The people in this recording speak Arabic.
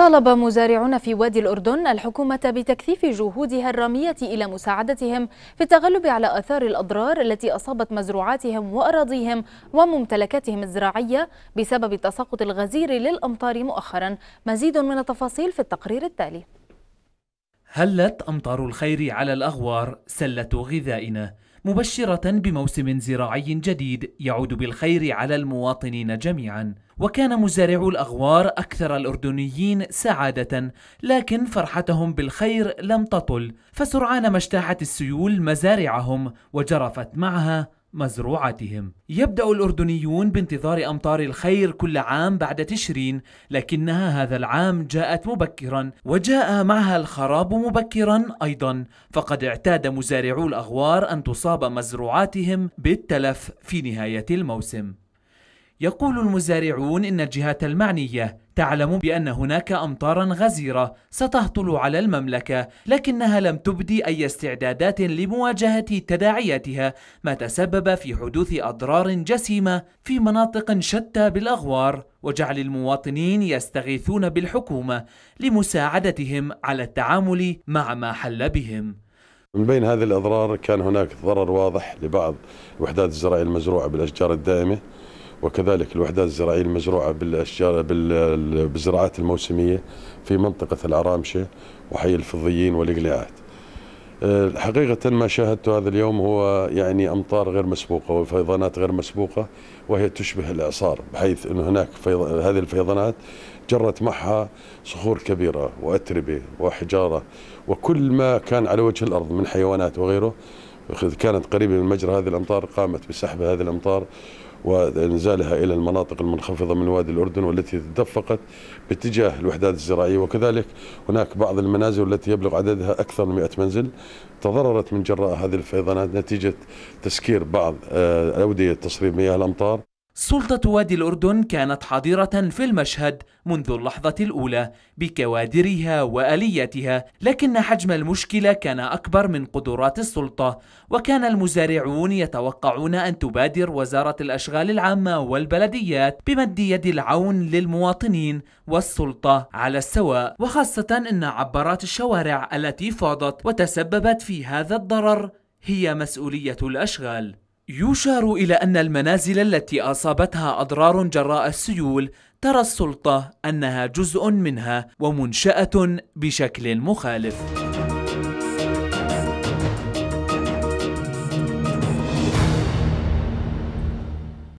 طالب مزارعون في وادي الأردن الحكومة بتكثيف جهودها الرامية إلى مساعدتهم في التغلب على آثار الأضرار التي أصابت مزروعاتهم وأراضيهم وممتلكاتهم الزراعية بسبب التساقط الغزير للأمطار مؤخرا مزيد من التفاصيل في التقرير التالي هلت أمطار الخير على الأغوار سلة غذائنا مبشرة بموسم زراعي جديد يعود بالخير على المواطنين جميعاً وكان مزارعو الأغوار أكثر الأردنيين سعادة لكن فرحتهم بالخير لم تطل فسرعان ما اجتاحت السيول مزارعهم وجرفت معها مزروعتهم يبدأ الأردنيون بانتظار أمطار الخير كل عام بعد تشرين لكنها هذا العام جاءت مبكرا وجاء معها الخراب مبكرا أيضا فقد اعتاد مزارعو الأغوار أن تصاب مزروعاتهم بالتلف في نهاية الموسم يقول المزارعون إن الجهات المعنية تعلم بأن هناك أمطارا غزيرة ستهطل على المملكة لكنها لم تبدي أي استعدادات لمواجهة تداعياتها ما تسبب في حدوث أضرار جسيمة في مناطق شتى بالأغوار وجعل المواطنين يستغيثون بالحكومة لمساعدتهم على التعامل مع ما حل بهم من بين هذه الأضرار كان هناك ضرر واضح لبعض الوحدات الزراعية المزروعة بالأشجار الدائمة وكذلك الوحدات الزراعيه المزروعه بالاشجار بالزراعات الموسميه في منطقه العرامشه وحي الفضيين والقليعات. آه، حقيقة ما شاهدته هذا اليوم هو يعني أمطار غير مسبوقة وفيضانات غير مسبوقة وهي تشبه الإعصار بحيث أن هناك فيض... هذه الفيضانات جرت معها صخور كبيرة وأتربة وحجارة وكل ما كان على وجه الأرض من حيوانات وغيره كانت قريبة من مجرى هذه الأمطار قامت بسحب هذه الأمطار ونزالها إلى المناطق المنخفضة من وادي الأردن والتي تدفقت باتجاه الوحدات الزراعية وكذلك هناك بعض المنازل التي يبلغ عددها أكثر من 100 منزل تضررت من جراء هذه الفيضانات نتيجة تسكير بعض آه، أودية تصريف مياه الأمطار سلطة وادي الأردن كانت حاضرة في المشهد منذ اللحظة الأولى بكوادرها وآلياتها لكن حجم المشكلة كان أكبر من قدرات السلطة وكان المزارعون يتوقعون أن تبادر وزارة الأشغال العامة والبلديات بمد يد العون للمواطنين والسلطة على السواء وخاصة أن عبارات الشوارع التي فاضت وتسببت في هذا الضرر هي مسؤولية الأشغال يشار إلى أن المنازل التي أصابتها أضرار جراء السيول ترى السلطة أنها جزء منها ومنشأة بشكل مخالف